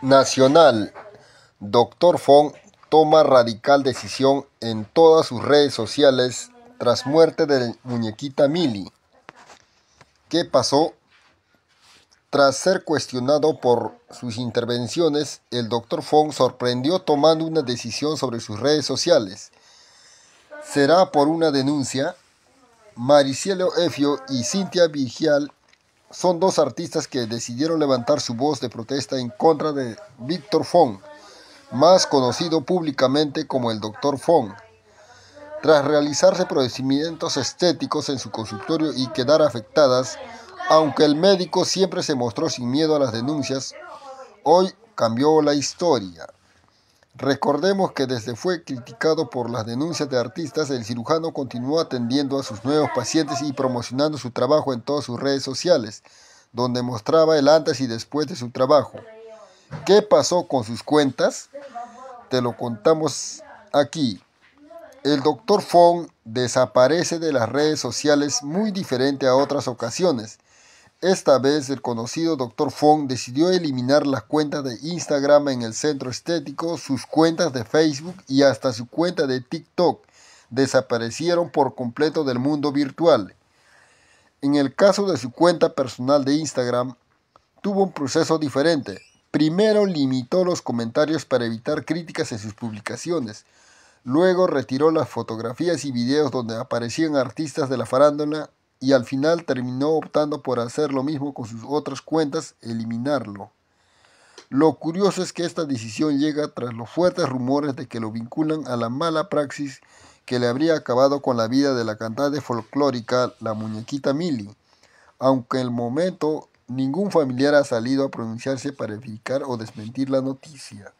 Nacional. Dr. Fong toma radical decisión en todas sus redes sociales tras muerte de muñequita Mili. ¿Qué pasó? Tras ser cuestionado por sus intervenciones, el doctor Fong sorprendió tomando una decisión sobre sus redes sociales. ¿Será por una denuncia? Maricielo Efio y Cintia Vigial son dos artistas que decidieron levantar su voz de protesta en contra de Víctor Fong, más conocido públicamente como el Dr. Fong. Tras realizarse procedimientos estéticos en su consultorio y quedar afectadas, aunque el médico siempre se mostró sin miedo a las denuncias, hoy cambió la historia. Recordemos que desde fue criticado por las denuncias de artistas, el cirujano continuó atendiendo a sus nuevos pacientes y promocionando su trabajo en todas sus redes sociales, donde mostraba el antes y después de su trabajo. ¿Qué pasó con sus cuentas? Te lo contamos aquí. El doctor Fong desaparece de las redes sociales muy diferente a otras ocasiones. Esta vez el conocido Dr. Fong decidió eliminar las cuentas de Instagram en el centro estético, sus cuentas de Facebook y hasta su cuenta de TikTok desaparecieron por completo del mundo virtual. En el caso de su cuenta personal de Instagram, tuvo un proceso diferente. Primero limitó los comentarios para evitar críticas en sus publicaciones. Luego retiró las fotografías y videos donde aparecían artistas de la farándula y al final terminó optando por hacer lo mismo con sus otras cuentas, eliminarlo. Lo curioso es que esta decisión llega tras los fuertes rumores de que lo vinculan a la mala praxis que le habría acabado con la vida de la cantante folclórica La Muñequita Mili, aunque en el momento ningún familiar ha salido a pronunciarse para verificar o desmentir la noticia.